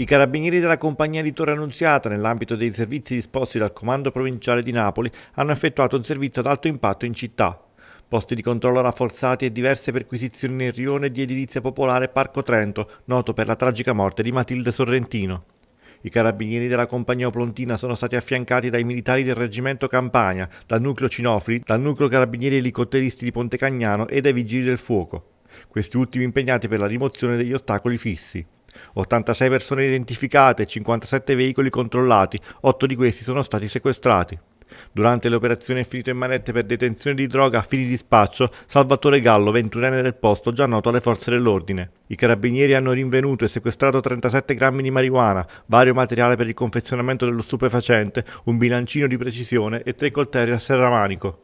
I carabinieri della compagnia di Torre Annunziata, nell'ambito dei servizi disposti dal Comando Provinciale di Napoli, hanno effettuato un servizio ad alto impatto in città. Posti di controllo rafforzati e diverse perquisizioni nel rione di edilizia popolare Parco Trento, noto per la tragica morte di Matilde Sorrentino. I carabinieri della compagnia Oplontina sono stati affiancati dai militari del reggimento Campania, dal nucleo Cinofili, dal nucleo carabinieri elicotteristi di Ponte Cagnano e dai vigili del fuoco. Questi ultimi impegnati per la rimozione degli ostacoli fissi. 86 persone identificate, 57 veicoli controllati, 8 di questi sono stati sequestrati. Durante le operazioni è finito in manette per detenzione di droga a fini di spaccio Salvatore Gallo, ventunenne del posto, già noto alle forze dell'ordine. I carabinieri hanno rinvenuto e sequestrato 37 grammi di marijuana, vario materiale per il confezionamento dello stupefacente, un bilancino di precisione e tre coltelli a serramanico.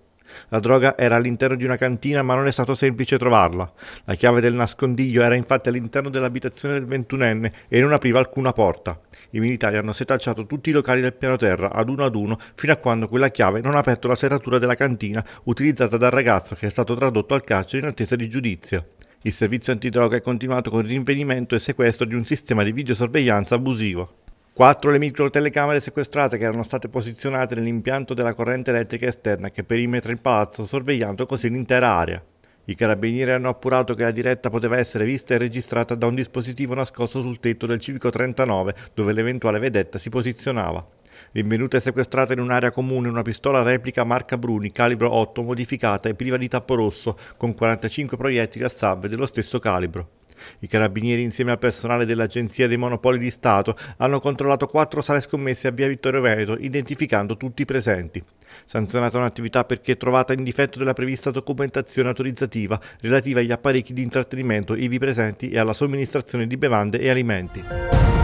La droga era all'interno di una cantina ma non è stato semplice trovarla. La chiave del nascondiglio era infatti all'interno dell'abitazione del ventunenne e non apriva alcuna porta. I militari hanno setacciato tutti i locali del piano terra ad uno ad uno fino a quando quella chiave non ha aperto la serratura della cantina utilizzata dal ragazzo che è stato tradotto al carcere in attesa di giudizio. Il servizio antidroga è continuato con il rinvenimento e sequestro di un sistema di videosorveglianza abusivo. Quattro le micro telecamere sequestrate che erano state posizionate nell'impianto della corrente elettrica esterna che perimetra il palazzo, sorvegliando così l'intera area. I carabinieri hanno appurato che la diretta poteva essere vista e registrata da un dispositivo nascosto sul tetto del civico 39, dove l'eventuale vedetta si posizionava. Rinvenuta e sequestrata in un'area comune una pistola replica marca Bruni calibro 8 modificata e priva di tappo rosso con 45 proiettili a salve dello stesso calibro. I carabinieri, insieme al personale dell'Agenzia dei Monopoli di Stato, hanno controllato quattro sale scommesse a via Vittorio Veneto, identificando tutti i presenti. Sanzionata un'attività perché trovata in difetto della prevista documentazione autorizzativa relativa agli apparecchi di intrattenimento ivi presenti e alla somministrazione di bevande e alimenti.